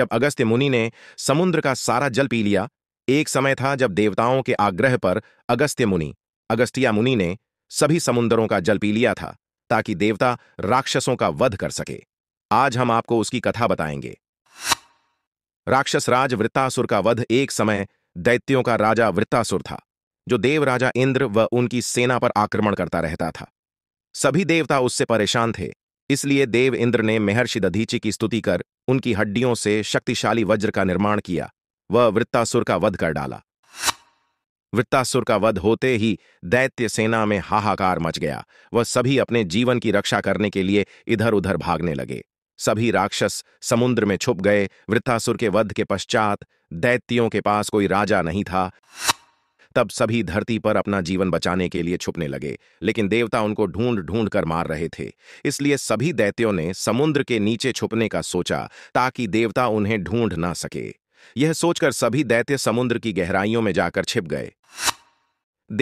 जब अगस्त्य मुनि ने समुद्र का सारा जल पी लिया एक समय था जब देवताओं के आग्रह पर अगस्त्य मुनि अगस्तिया मुनि ने सभी समुद्रों का जल पी लिया था ताकि देवता राक्षसों का वध कर सके आज हम आपको उसकी कथा बताएंगे राक्षस राज वृत्तासुर का वध एक समय दैत्यों का राजा वृत्तासुर था जो देव राजा इंद्र व उनकी सेना पर आक्रमण करता रहता था सभी देवता उससे परेशान थे इसलिए देव इंद्र ने महर्षि दधीची की स्तुति कर उनकी हड्डियों से शक्तिशाली वज्र का निर्माण किया वह वृत्तासुर का वध कर डाला वृत्तासुर का वध होते ही दैत्य सेना में हाहाकार मच गया वह सभी अपने जीवन की रक्षा करने के लिए इधर उधर भागने लगे सभी राक्षस समुद्र में छुप गए वृत्तासुर के वध के पश्चात दैत्यों के पास कोई राजा नहीं था तब सभी धरती पर अपना जीवन बचाने के लिए छुपने लगे लेकिन देवता उनको ढूंढ ढूंढ कर मार रहे थे इसलिए सभी दैत्यों ने समुद्र के नीचे छुपने का सोचा ताकि देवता उन्हें ढूंढ ना सके यह सोचकर सभी दैत्य समुद्र की गहराइयों में जाकर छिप गए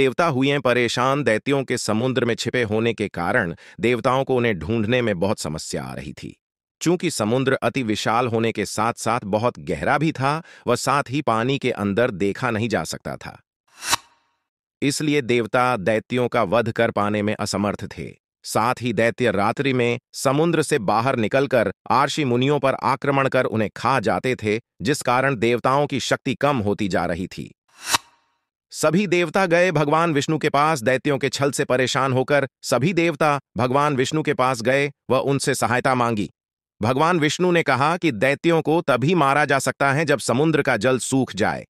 देवता हुए परेशान दैत्यों के समुद्र में छिपे होने के कारण देवताओं को उन्हें ढूंढने में बहुत समस्या आ रही थी चूंकि समुद्र अति विशाल होने के साथ साथ बहुत गहरा भी था व साथ ही पानी के अंदर देखा नहीं जा सकता था इसलिए देवता दैत्यों का वध कर पाने में असमर्थ थे साथ ही दैत्य रात्रि में समुद्र से बाहर निकलकर आर्षि मुनियों पर आक्रमण कर उन्हें खा जाते थे जिस कारण देवताओं की शक्ति कम होती जा रही थी सभी देवता गए भगवान विष्णु के पास दैत्यों के छल से परेशान होकर सभी देवता भगवान विष्णु के पास गए व उनसे सहायता मांगी भगवान विष्णु ने कहा कि दैत्यों को तभी मारा जा सकता है जब समुद्र का जल सूख जाए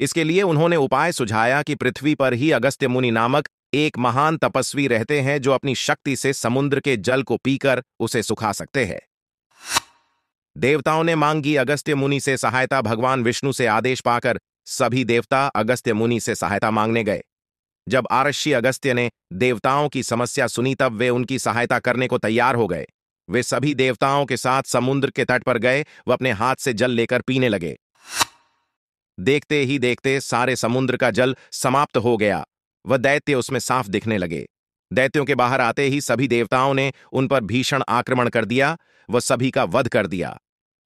इसके लिए उन्होंने उपाय सुझाया कि पृथ्वी पर ही अगस्त्य मुनि नामक एक महान तपस्वी रहते हैं जो अपनी शक्ति से समुद्र के जल को पीकर उसे सुखा सकते हैं देवताओं ने मांगी अगस्त्य मुनि से सहायता भगवान विष्णु से आदेश पाकर सभी देवता अगस्त्य मुनि से सहायता मांगने गए जब आरषि अगस्त्य ने देवताओं की समस्या सुनी तब वे उनकी सहायता करने को तैयार हो गए वे सभी देवताओं के साथ समुद्र के तट पर गए व अपने हाथ से जल लेकर पीने लगे देखते ही देखते सारे समुद्र का जल समाप्त हो गया वह दैत्य उसमें साफ दिखने लगे दैत्यों के बाहर आते ही सभी देवताओं ने उन पर भीषण आक्रमण कर दिया वह सभी का वध कर दिया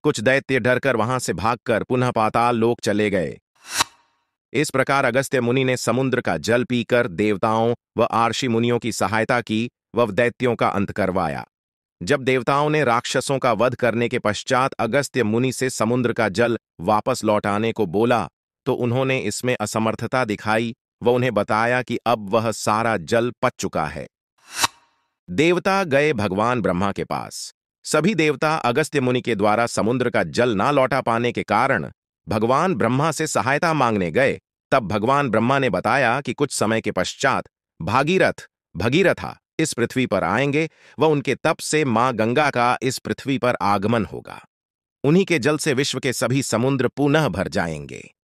कुछ दैत्य डरकर वहां से भागकर पुनः पाताल लोक चले गए इस प्रकार अगस्त्य मुनि ने समुद्र का जल पीकर देवताओं व आर्षि मुनियों की सहायता की व दैत्यों का अंत करवाया जब देवताओं ने राक्षसों का वध करने के पश्चात अगस्त्य मुनि से समुद्र का जल वापस लौटाने को बोला तो उन्होंने इसमें असमर्थता दिखाई व उन्हें बताया कि अब वह सारा जल पच चुका है देवता गए भगवान ब्रह्मा के पास सभी देवता अगस्त्य मुनि के द्वारा समुद्र का जल ना लौटा पाने के कारण भगवान ब्रह्मा से सहायता मांगने गए तब भगवान ब्रह्मा ने बताया कि कुछ समय के पश्चात भागीरथ भगीरथा इस पृथ्वी पर आएंगे व उनके तप से मां गंगा का इस पृथ्वी पर आगमन होगा उन्हीं के जल से विश्व के सभी समुद्र पुनः भर जाएंगे